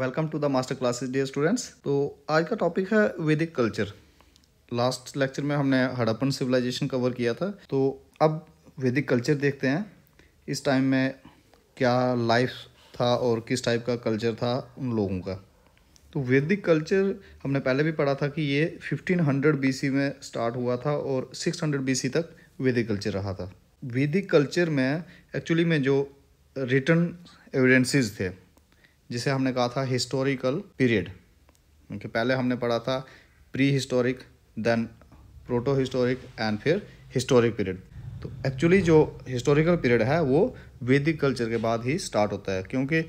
welcome to the master classes day students तो आज का टॉपिक है वैदिक कल्चर लास्ट लेक्चर में हमने हड़प्पन सिविलाइजेशन कवर किया था तो अब वैदिक कल्चर देखते हैं इस टाइम में क्या लाइफ था और किस टाइप का कल्चर था उन लोगों का तो वैदिक कल्चर हमने पहले भी पढ़ा था कि ये 1500 बीसी में स्टार्ट हुआ था और 600 बीसी तक वैदिक कल्चर रहा था वैदिक कल्चर में एक्चुअली में जो रिटर्न एविडेंसेस थे जिसे हमने कहा था हिस्टोरिकल पीरियड क्योंकि पहले हमने पढ़ा था pre historic then proto historic and फिर हिस्टोरिक पीरियड तो एक्चुअली जो हिस्टोरिकल पीरियड है वो वैदिक कल्चर के बाद ही स्टार्ट होता है क्योंकि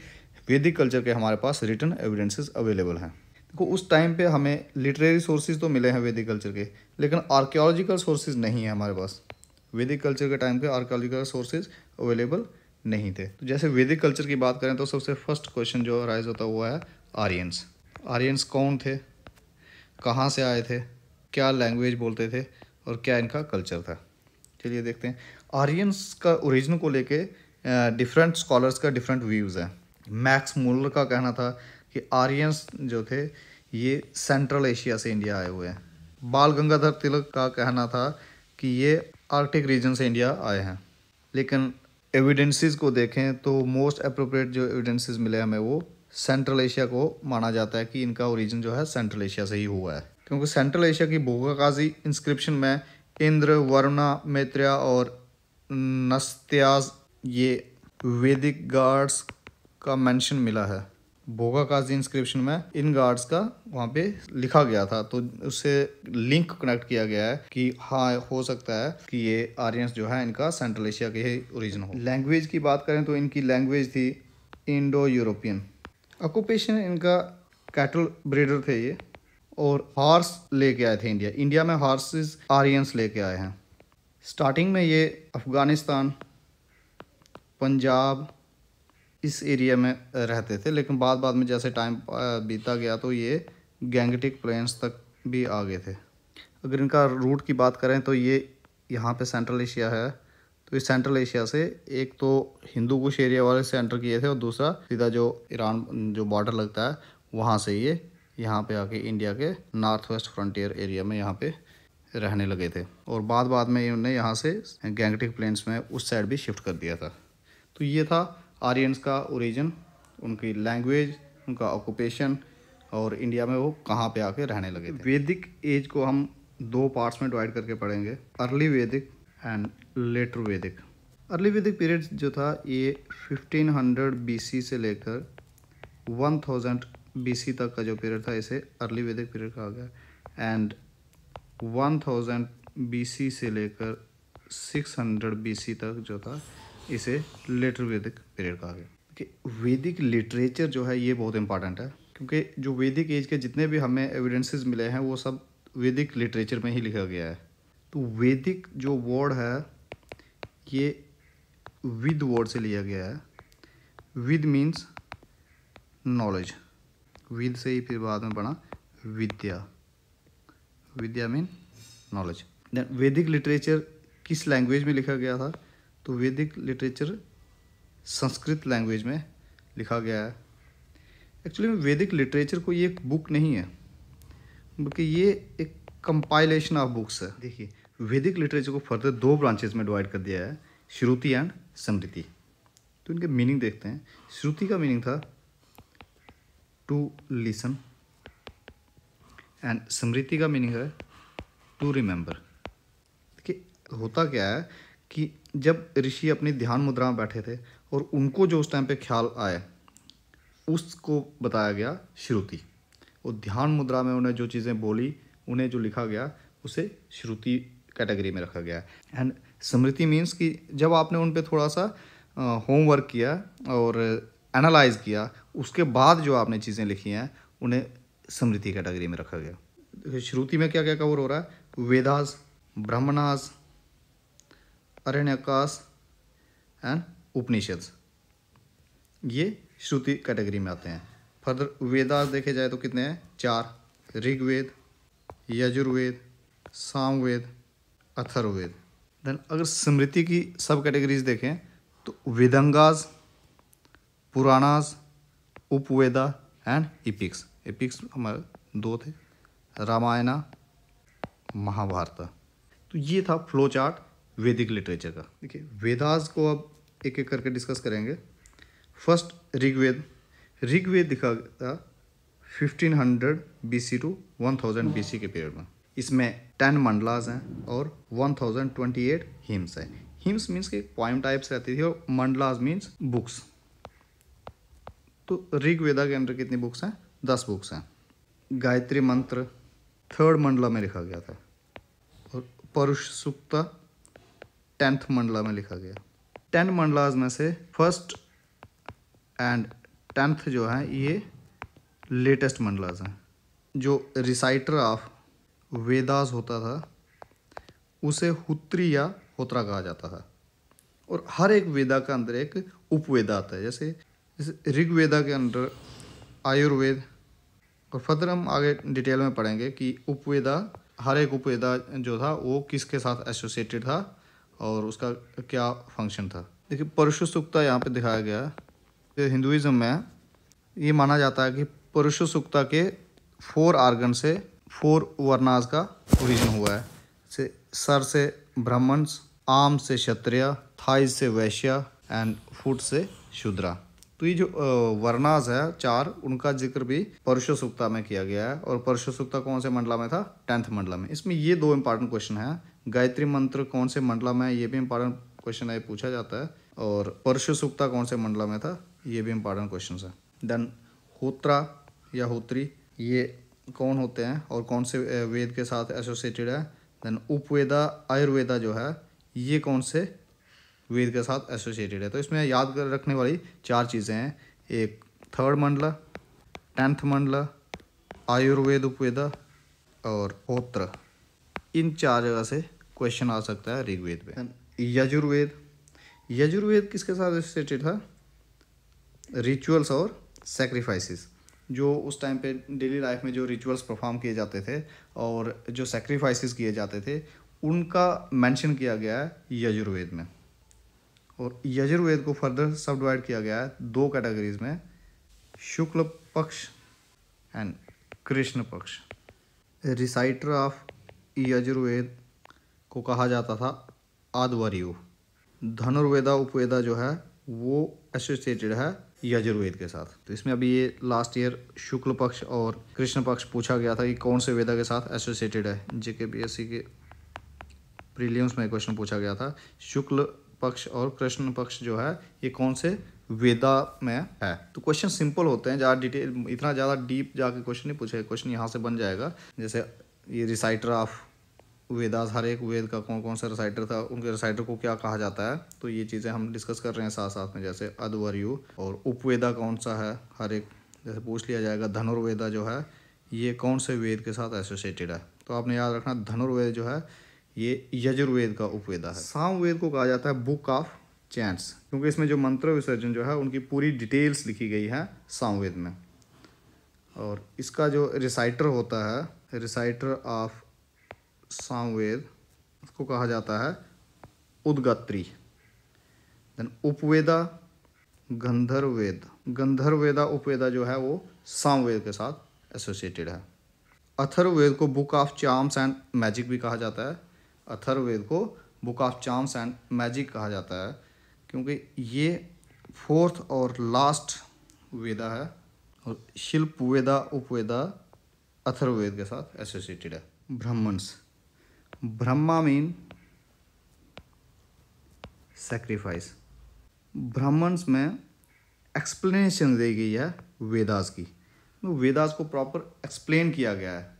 वैदिक कल्चर के हमारे पास रिटर्न एविडेंसेस अवेलेबल हैं देखो उस टाइम पे हमें लिटरेरी सोर्सेज तो मिले हैं वैदिक कल्चर के लेकिन आर्कियोलॉजिकल सोर्सेज नहीं है हमारे पास वैदिक कल्चर के टाइम पे आर्कोलॉजिकल सोर्सेज अवेलेबल नहीं थे तो जैसे वैदिक कल्चर की बात करें तो सबसे फर्स्ट क्वेश्चन जो राइज होता हुआ है आर्यंस आर्यंस कौन थे कहाँ से आए थे क्या लैंग्वेज बोलते थे और क्या इनका कल्चर था चलिए देखते हैं आर्यंस का ओरिजिन को लेके डिफरेंट स्कॉलर्स का डिफरेंट व्यूज़ है मैक्स मूलर का कहना था कि आर्यंस जो थे ये सेंट्रल एशिया से इंडिया आए हुए हैं बाल गंगाधर तिलक का कहना था कि ये आर्टिक रीजन से इंडिया आए हैं लेकिन एविडेंसेस को देखें तो मोस्ट अप्रोप्रिएट जो एविडेंसेस मिले हमें वो सेंट्रल एशिया को माना जाता है कि इनका ओरिजिन जो है सेंट्रल एशिया से ही हुआ है क्योंकि सेंट्रल एशिया की भोगाकाजी इंस्क्रिप्शन में इंद्र वरुणा मैत्रिया और नस्त्याज ये वैदिक गार्ड्स का मेंशन मिला है काज इंस्क्रिप्शन में इन गार्ड्स का वहाँ पे लिखा गया था तो उससे लिंक कनेक्ट किया गया है कि हाँ हो सकता है कि ये आर्यंस जो है इनका सेंट्रल एशिया के ही ओरिजिन हो लैंग्वेज की बात करें तो इनकी लैंग्वेज थी इंडो यूरोपियन ऑक्यूपेशन इनका कैटल ब्रीडर थे ये और हार्स लेके आए थे इंडिया इंडिया में हार्सेस आर्यंस लेके आए हैं स्टार्टिंग में ये अफ़गानिस्तान पंजाब इस एरिया में रहते थे लेकिन बाद बाद में जैसे टाइम बीता गया तो ये गैंगटिक प्लेन्स तक भी आ गए थे अगर इनका रूट की बात करें तो ये यहाँ पे सेंट्रल एशिया है तो इस सेंट्रल एशिया से एक तो हिंदू कुश एरिया वाले से एंटर किए थे और दूसरा सीधा जो ईरान जो बॉर्डर लगता है वहाँ से ये यहाँ पे आके इंडिया के नॉर्थ वेस्ट फ्रंटियर एरिया में यहाँ पे रहने लगे थे और बाद बाद में इन्होंने यहाँ से गैंगटिक प्लेन्स में उस साइड भी शिफ्ट कर दिया था तो ये था आर्यनस का ओरिजिन उनकी लैंग्वेज उनका ऑक्यूपेशन और इंडिया में वो कहाँ पे आके रहने लगे थे वैदिक एज को हम दो पार्ट्स में डिवाइड करके पढ़ेंगे early Vedic and later Vedic early Vedic period जो था ये 1500 हंड्रेड से लेकर 1000 थाउजेंड तक का जो पीरियड था इसे अर्ली वैदिक पीरियड कहा गया एंड 1000 थाउजेंड से लेकर 600 हंड्रेड तक जो था इसे लेटर वैदिक पीरियड कहा गया देखिए वैदिक लिटरेचर जो है ये बहुत इंपॉर्टेंट है क्योंकि जो वैदिक एज के जितने भी हमें एविडेंसेस मिले हैं वो सब वैदिक लिटरेचर में ही लिखा गया है तो वैदिक जो वर्ड है ये विद वर्ड से लिया गया है विद मीन्स नॉलेज विद से ही फिर बाद में बना विद्या विद्या mean knowledge then Vedic literature किस लैंग्वेज में लिखा गया था तो वैदिक लिटरेचर संस्कृत लैंग्वेज में लिखा गया है एक्चुअली में वैदिक लिटरेचर कोई एक बुक नहीं है बल्कि ये एक कंपाइलेशन ऑफ बुक्स है देखिए वैदिक लिटरेचर को फर्दर दो ब्रांचेज में डिवाइड कर दिया है श्रुति एंड समृति तो इनके मीनिंग देखते हैं श्रुति का मीनिंग था टू लिसन एंड समृति का मीनिंग है टू रिमेंबर देखिए होता क्या है कि जब ऋषि अपनी ध्यान मुद्रा में बैठे थे और उनको जो उस टाइम पे ख्याल आया उसको बताया गया श्रुति और ध्यान मुद्रा में उन्हें जो चीज़ें बोली उन्हें जो लिखा गया उसे श्रुति कैटेगरी में रखा गया है एंड स्मृति मीन्स कि जब आपने उन पर थोड़ा सा होमवर्क किया और एनालाइज किया उसके बाद जो आपने चीज़ें लिखी हैं उन्हें स्मृति कैटेगरी में रखा गया तो श्रुति में क्या क्या कवर हो रहा है वेदास ब्राह्मणास अरण्यकाश एंड उपनिषद ये श्रुति कैटेगरी में आते हैं फर्दर वेदास देखे जाए तो कितने हैं चार ऋग्वेद यजुर्वेद सामवेद अथर्वेद देन अगर स्मृति की सब कैटेगरीज देखें तो वेदंगाज पुराणाज उपवेदा एंड इपिक्स इपिक्स हमारे दो थे रामायणा महाभारत तो ये था फ्लो चार्ट वैदिक लिटरेचर का देखिए वेदास को अब एक एक करके डिस्कस करेंगे फर्स्ट ऋग्वेद ऋग्वेद दिखा था 1500 सी टू 1000 सी के पीरियड में इसमें टेन मंडलाज हैं और 1028 हिम्स हैं हिम्स मीन्स के पॉइंट टाइप्स रहती थी और मंडलाज मीन्स बुक्स तो ऋग्वेदा के अंदर कितनी बुक्स हैं दस बुक्स हैं गायत्री मंत्र थर्ड मंडला में लिखा गया था और परुष सुक्ता टेंथ मंडला में लिखा गया टेन मंडलाज में से फर्स्ट एंड टेंथ जो है ये लेटेस्ट मंडलाज हैं जो रिसाइटर ऑफ वेदास होता था उसे हुत्री या होत्रा कहा जाता था और हर एक वेदा के अंदर एक उपवेदा आता है जैसे जैसे ऋग्वेदा के अंदर आयुर्वेद और फर्दर हम आगे डिटेल में पढ़ेंगे कि उपवेदा हर एक उपवेदा जो था वो किसके साथ एसोसिएटेड था और उसका क्या फंक्शन था देखिए परशु सुक्ता यहाँ पे दिखाया गया है हिंदुज़म में ये माना जाता है कि परशु सुक्ता के फोर आर्गन से फोर वर्नाज का ओरिजिन हुआ है से सर से ब्राह्मण्स आम से क्षत्रिय थाई से वैश्य एंड फुट से शुद्रा तो ये जो वर्णाज है चार उनका जिक्र भी परशु सुक्ता में किया गया है और परशु सुक्ता कौन से मंडला में था टेंथ मंडला में इसमें ये दो इंपॉर्टेंट क्वेश्चन है गायत्री मंत्र कौन से मंडला में है ये भी इम्पॉर्टेंट क्वेश्चन है पूछा जाता है और परशु सुक्ता कौन से मंडला में था ये भी इम्पॉर्टेंट क्वेश्चन है देन होत्रा या होत्री ये कौन होते हैं और कौन से वेद के साथ एसोसिएटेड है देन उपवेदा आयुर्वेदा जो है ये कौन से वेद के साथ एसोसिएटेड है तो इसमें याद रखने वाली चार चीज़ें हैं एक थर्ड मंडला टेंथ मंडला आयुर्वेद उपवेदा और होत्र इन चार जगह से क्वेश्चन आ सकता है ऋग्वेद में यजुर्वेद यजुर्वेद किसके साथ एसोसिएटेड था रिचुअल्स और सेक्रीफाइसिस जो उस टाइम पे डेली लाइफ में जो रिचुअल्स परफॉर्म किए जाते थे और जो सेक्रीफाइसिस किए जाते थे उनका मेंशन किया गया है यजुर्वेद में और यजुर्वेद को फर्दर सब डिवाइड किया गया है दो कैटेगरीज में शुक्ल पक्ष एंड कृष्ण पक्ष रिसाइटर ऑफ यजुर्वेद को कहा जाता था आदवर्यु धनुर्वेदा उपवेदा जो है वो एसोसिएटेड है यजुर्वेद के साथ तो इसमें अभी ये लास्ट ईयर शुक्ल पक्ष और कृष्ण पक्ष पूछा गया था कि कौन से वेदा के साथ एसोसिएटेड है जेके बीएससी के प्रीलियम्स में क्वेश्चन पूछा गया था शुक्ल पक्ष और कृष्ण पक्ष जो है ये कौन से वेदा में है तो क्वेश्चन सिंपल होते हैं ज़्यादा डिटेल इतना ज़्यादा डीप जाके क्वेश्चन नहीं पूछे क्वेश्चन यहाँ से बन जाएगा जैसे ये रिसाइटर ऑफ वेदास हर एक वेद का कौन कौन सा रिसाइटर था उनके रिसाइटर को क्या कहा जाता है तो ये चीज़ें हम डिस्कस कर रहे हैं साथ साथ में जैसे अद्वर्यु और उपवेदा कौन सा है हर एक जैसे पूछ लिया जाएगा धनुर्वेदा जो है ये कौन से वेद के साथ एसोसिएटेड है तो आपने याद रखना धनुर्वेद जो है ये यजुर्वेद का उपवेदा है सामवेद को कहा जाता है बुक ऑफ चैंट्स क्योंकि इसमें जो मंत्र विसर्जन जो है उनकी पूरी डिटेल्स लिखी गई है सामवेद में और इसका जो रिसाइटर होता है रिसाइटर ऑफ सामवेद उसको कहा जाता है उदगात्री देन उपवेदा गंधर्वेद गंधर्वेदा उपवेदा जो है वो सामवेद के साथ एसोसिएटेड है अथर्वेद को book of charms and magic भी कहा जाता है अथर्वेद को book of charms and magic कहा जाता है क्योंकि ये फोर्थ और लास्ट वेदा है और शिल्प वेदा उपवेदा अथर्वेद के साथ एसोसिएटेड है ब्राह्मण्स ब्रह्मा मीन सेक्रीफाइस ब्राह्मण्स में एक्सप्लेनेशन दी गई है वेदास की तो वेदास को प्रॉपर एक्सप्लेन किया गया है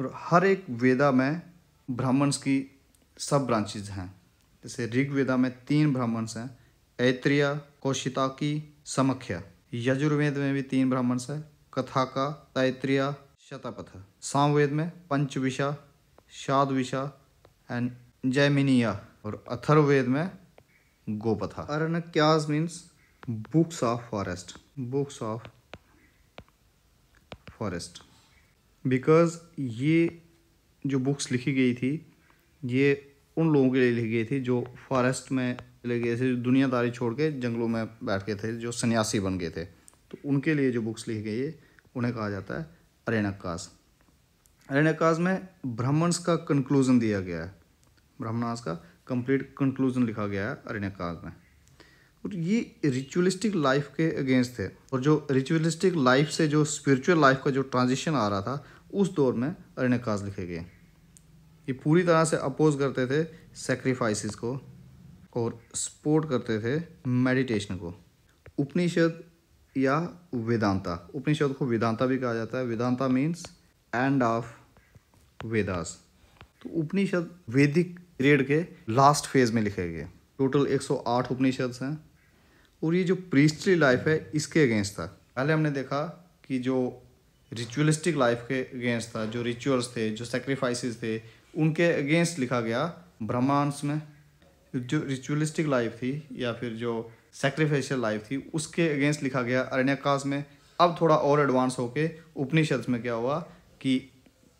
और हर एक वेदा में ब्राह्मण्स की सब ब्रांचेज हैं जैसे ऋग्वेदा में तीन ब्राह्मण्स हैं ऐत्रिया की समख्या यजुर्वेद में भी तीन ब्राह्मण्स हैं कथाका तैत्रिया शतापथ सामवेद में पंचविशा शाद विशा एंड जैमिनिया और अथर्वेद में Gopatha Aranyakas means books of forest books of forest because ये जो बुक्स लिखी गई थी ये उन लोगों के लिए लिखी गई थी जो फॉरेस्ट में चले गए थे दुनियादारी छोड़ के जंगलों में बैठ गए थे जो सन्यासी बन गए थे तो उनके लिए जो बुक्स लिखी गई है उन्हें कहा जाता है अरेणक्कास अरण्यकाश में ब्राह्मण्स का कंक्लूजन दिया गया है ब्राह्मणास का कंप्लीट कंक्लूजन लिखा गया है अरण्यकाश में और ये रिचुअलिस्टिक लाइफ के अगेंस्ट थे और जो रिचुअलिस्टिक लाइफ से जो स्पिरिचुअल लाइफ का जो ट्रांजिशन आ रहा था उस दौर में अरण्यकाश लिखे गए ये पूरी तरह से अपोज करते थे सेक्रीफाइसिस को और सपोर्ट करते थे मेडिटेशन को उपनिषद या वेदांता उपनिषद को वेदांता भी कहा जाता है Vedanta means end of Vedas तो उपनिषद वैदिक पीरियड के लास्ट फेज में लिखे गए टोटल 108 उपनिषद हैं और ये जो प्रीस्टली लाइफ है इसके अगेंस्ट था पहले हमने देखा कि जो रिचुअलिस्टिक लाइफ के अगेंस्ट था जो रिचुअल्स थे जो सेक्रीफाइसेस थे उनके अगेंस्ट लिखा गया ब्रह्मांड्स में जो रिचुअलिस्टिक लाइफ थी या फिर जो सेक्रीफाइशियल लाइफ थी उसके अगेंस्ट लिखा गया अरण्यकाश में अब थोड़ा और एडवांस होके उपनिषद में क्या हुआ कि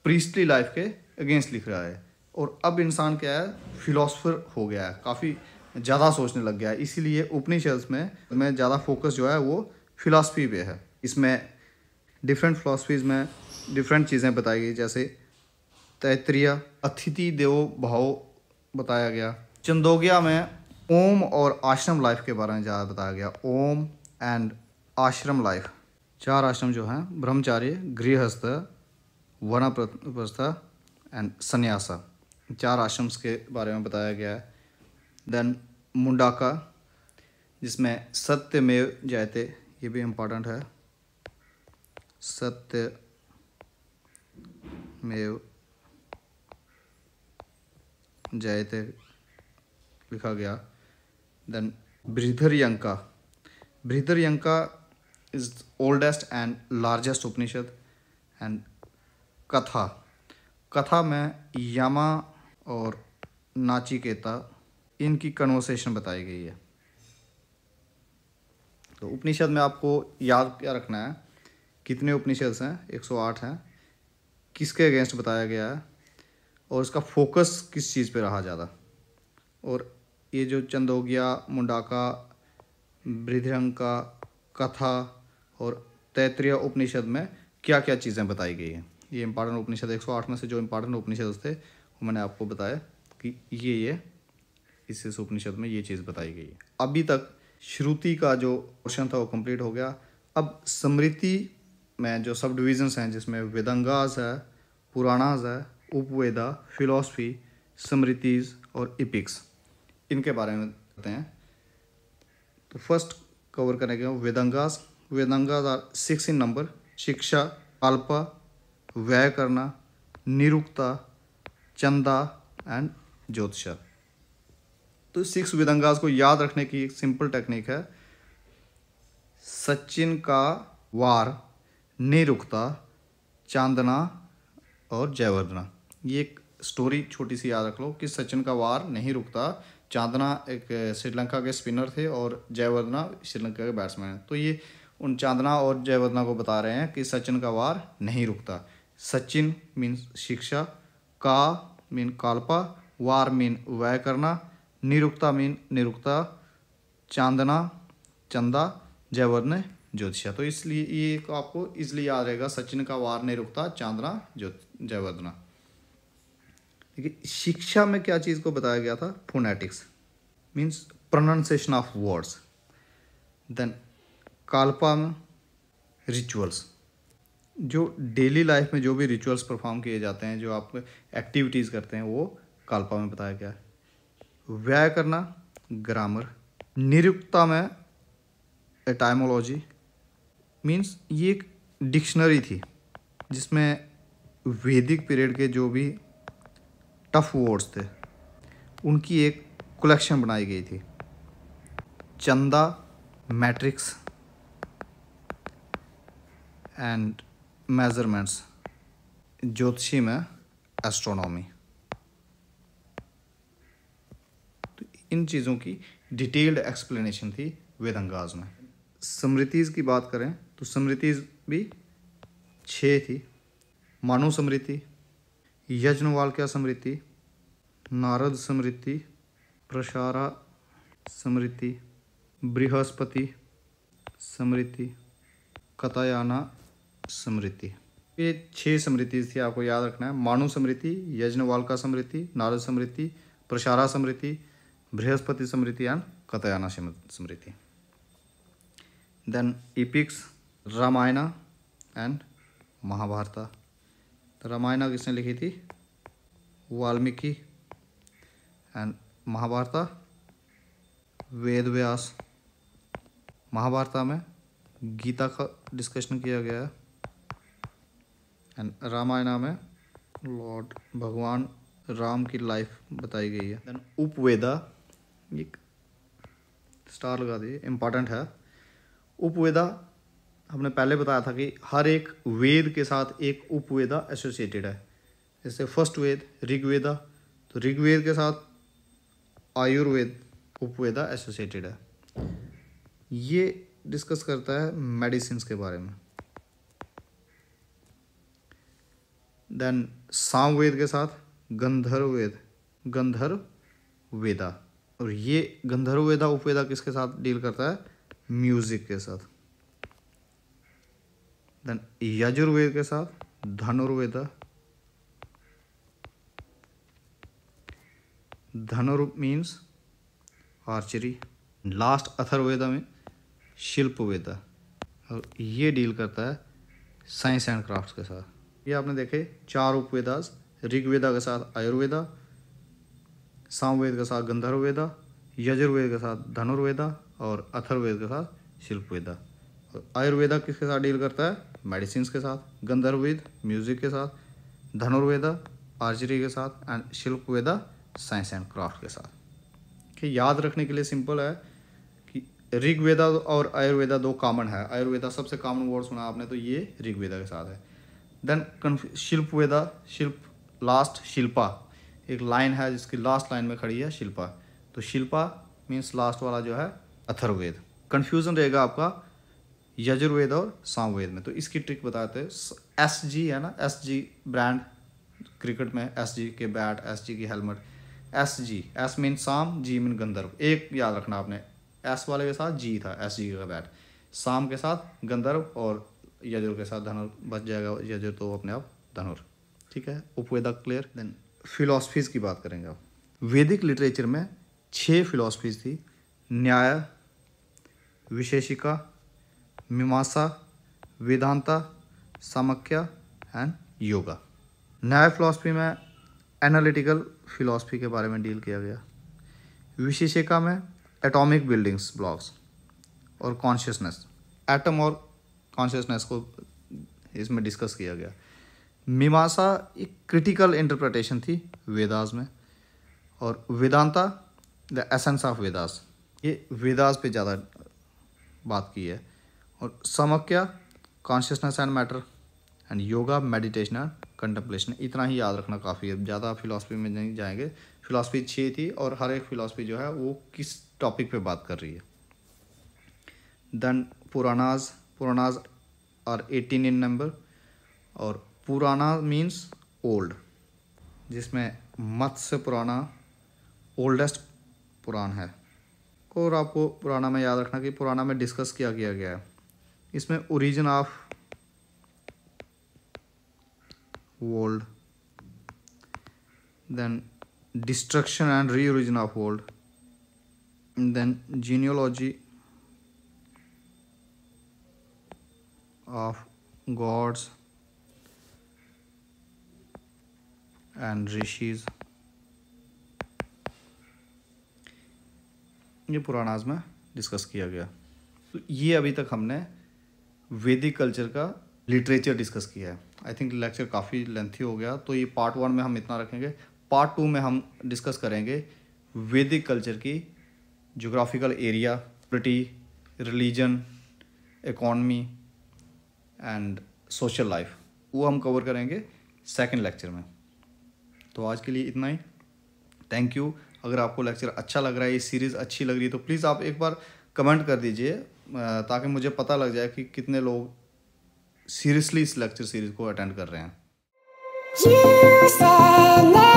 प्रीस्टली लाइफ के अगेंस्ट लिख रहा है और अब इंसान क्या है फिलोसफर हो गया है काफ़ी ज़्यादा सोचने लग गया है इसीलिए उपनिषद में मैं ज़्यादा फोकस जो है वो फिलासफी पे है इसमें डिफरेंट फिलासफीज़ में डिफरेंट चीज़ें बताई गई जैसे तैत्रिया अतिथि देव भाव बताया गया चंदोगिया में ओम और आश्रम लाइफ के बारे में ज़्यादा बताया गया ओम एंड आश्रम लाइफ चार आश्रम जो हैं ब्रह्मचार्य गृहस्थ प्रस्था एंड सन्यासा चार आश्रम्स के बारे में बताया गया है देन मुंडाका जिसमें सत्यमेव जयते ये भी इम्पॉर्टेंट है सत्यमेव जयते लिखा गया then Brihadaranyaka Brihadaranyaka is oldest and largest Upanishad and Katha Katha में यमा और नाचिकेता इनकी कन्वर्सेशन बताई गई है तो उपनिषद में आपको याद क्या रखना है कितने उपनिषद हैं 108 हैं किसके अगेंस्ट बताया गया है और इसका फोकस किस चीज़ पे रहा ज़्यादा और ये जो चंदोगिया मुंडाका का कथा और तैतृय उपनिषद में क्या क्या चीज़ें बताई गई हैं ये इम्पॉर्टेंट उपनिषद आठ में से जो इम्पॉर्टेंट उपनिषद थे वो मैंने आपको बताया कि ये ये इस इस उपनिषद में ये चीज़ बताई गई है अभी तक श्रुति का जो क्वेश्चन था वो कंप्लीट हो गया अब स्मृति में जो सब डिविजन्स हैं जिसमें वेदंगाज है पुराणाज है उपवेदा फिलोसफी स्मृतिज और इपिक्स इनके बारे में बताते हैं तो फर्स्ट कवर करने के Vedangas Vedangas are six in number Shiksha अल्पा व्यय करना निरुक्ता चंदा एंड ज्योतिषा तो सिक्स विदंगाज को याद रखने की एक सिंपल टेक्निक है सचिन का वार निरुक्ता चांदना और जयवर्धना ये एक स्टोरी छोटी सी याद रख लो कि सचिन का वार नहीं रुकता चांदना एक श्रीलंका के स्पिनर थे और जयवर्धना श्रीलंका के बैट्समैन है तो ये उन चांदना और जयवर्धना को बता रहे हैं कि सचिन का वार नहीं रुकता सचिन मीन शिक्षा का मीन कालपा वार मीन वय करना निरुक्ता मीन निरुक्ता चांदना चंदा जयवर्ण ज्योतिषा तो इसलिए ये आपको इसलिए याद रहेगा सचिन का वार निरुक्ता चांदना ज्योत जयवर्धना देखिए शिक्षा में क्या चीज़ को बताया गया था phonetics means pronunciation of words then Kalpa में रिचुअल्स जो डेली लाइफ में जो भी रिचुअल्स परफॉर्म किए जाते हैं जो आप एक्टिविटीज़ करते हैं वो काल्पा में बताया गया है व्यय करना ग्रामर निरुक्ता में एटाइमोलॉजी मीन्स ये एक डिक्शनरी थी जिसमें वैदिक पीरियड के जो भी टफ वर्ड्स थे उनकी एक कलेक्शन बनाई गई थी चंदा मैट्रिक्स एंड मेजरमेंट्स ज्योतिषी में एस्ट्रोनॉमी तो इन चीज़ों की डिटेल्ड एक्सप्लेनेशन थी वेदंगाज में स्मृतिज़ की बात करें तो स्मृतिज़ भी छः थी मानव स्मृति यजनवाल क्या स्मृति नारद स्मृति प्रसारा स्मृति बृहस्पति स्मृति कतायाना स्मृति ये छह स्मृति थी आपको याद रखना है मानु Smriti Yajnavalkya Smriti Narada Smriti Parashara Smriti Brihaspati Smriti and Katyayana Smriti then epics Ramayana and Mahabharata तो रामायणा किसने लिखी थी वाल्मीकि एंड महाभारता वेद व्यास महाभारता में गीता का डिस्कशन किया गया है एंड रामायण में लॉर्ड भगवान राम की लाइफ बताई गई है देन उपवेदा एक स्टार लगा दिए इम्पॉर्टेंट है उपवेदा हमने पहले बताया था कि हर एक वेद के साथ एक उपवेदा एसोसिएटेड है जैसे फर्स्ट वेद ऋग्वेदा तो ऋग्वेद के साथ आयुर्वेद उपवेदा एसोसिएटेड है ये डिस्कस करता है मेडिसिन के बारे में देन सामवेद के साथ गंधर्ववेद गंधर्व वेदा और ये गंधर्व वेदा उपवेदा किसके साथ डील करता है म्यूजिक के साथ देन यजुर्वेद के साथ Dhanurveda Dhanur means archery last Atharvaveda में शिल्प वेदा और ये डील करता है साइंस एंड क्राफ्ट्स के साथ ये आपने देखे चार उपवेदास ऋग्वेदा के साथ आयुर्वेदा सामवेद के साथ गंधर्ववेदा यजुर्वेद के साथ धनुर्वेदा और अथर्वेद के साथ शिल्पवेदा और आयुर्वेदा किसके साथ डील करता है मेडिसिन के साथ गंधर्ववेद म्यूजिक के साथ धनुर्वेदा आर्चरी के साथ and Shilpaveda science and craft के साथ कि याद रखने के लिए सिंपल है कि ऋग्वेदा और आयुर्वेदा दो कॉमन है आयुर्वेदा सबसे कॉमन वर्ड सुना आपने तो ये ऋग्वेदा के साथ है देन शिल्प वेदा शिल्प लास्ट शिल्पा एक लाइन है जिसकी लास्ट लाइन में खड़ी है शिल्पा तो शिल्पा मीन्स लास्ट वाला जो है अथर्वेद कन्फ्यूज़न रहेगा आपका यजुर्वेद और सामवेद में तो इसकी ट्रिक बताते हैं एस जी है ना एस जी ब्रांड क्रिकेट में एस जी के बैट एस जी की helmet S G S mean साम जी मीन गंधर्व एक याद रखना आपने एस वाले के साथ जी था एस जी का बैट साम के साथ गंधर्व और यजुर के साथ धनुर बच जाएगा यजुर तो अपने आप धनुर ठीक है उपवेदा क्लियर देन फिलोसफीज़ की बात करेंगे आप वैदिक लिटरेचर में छः फिलोसफीज़ थी न्याय विशेषिका मीमांसा वेदांता सामख्या एंड योगा न्याय फिलोसफी में एनालिटिकल फिलोसफी के बारे में डील किया गया विशेषिका में एटॉमिक बिल्डिंग्स ब्लॉक्स और कॉन्शियसनेस एटम और कॉन्शियसनेस को इसमें डिस्कस किया गया मीमांसा एक क्रिटिकल इंटरप्रटेशन थी वेदास में और Vedanta the essence of Vedas ये वेदास पे ज़्यादा बात की है और Samkhya consciousness and matter and yoga meditation and contemplation इतना ही याद रखना काफ़ी है ज़्यादा फिलासफी में नहीं जाएंगे फिलासफी छः थी और हर एक फिलासफी जो है वो किस टॉपिक पे बात कर रही है then Puranas Puranas are eighteen in number और पुराना मीन्स ओल्ड जिसमें मत से पुराना ओल्डेस्ट पुराण है और आपको पुराना में याद रखना कि पुराना में डिस्कस किया गया गया है इसमें origin of world then destruction and re origin of world then genealogy of gods and rishis ये पुराना में डिस्कस किया गया तो ये अभी तक हमने वैदिक कल्चर का लिटरेचर डिस्कस किया है आई थिंक लेक्चर काफ़ी लेंथी हो गया तो ये पार्ट वन में हम इतना रखेंगे पार्ट टू में हम डिस्कस करेंगे वैदिक कल्चर की geographical area polity religion economy and social life वो हम कवर करेंगे सेकेंड लेक्चर में तो आज के लिए इतना ही थैंक यू अगर आपको लेक्चर अच्छा लग रहा है ये सीरीज़ अच्छी लग रही है तो प्लीज़ आप एक बार कमेंट कर दीजिए ताकि मुझे पता लग जाए कि कितने लोग सीरियसली इस लेक्चर सीरीज़ को अटेंड कर रहे हैं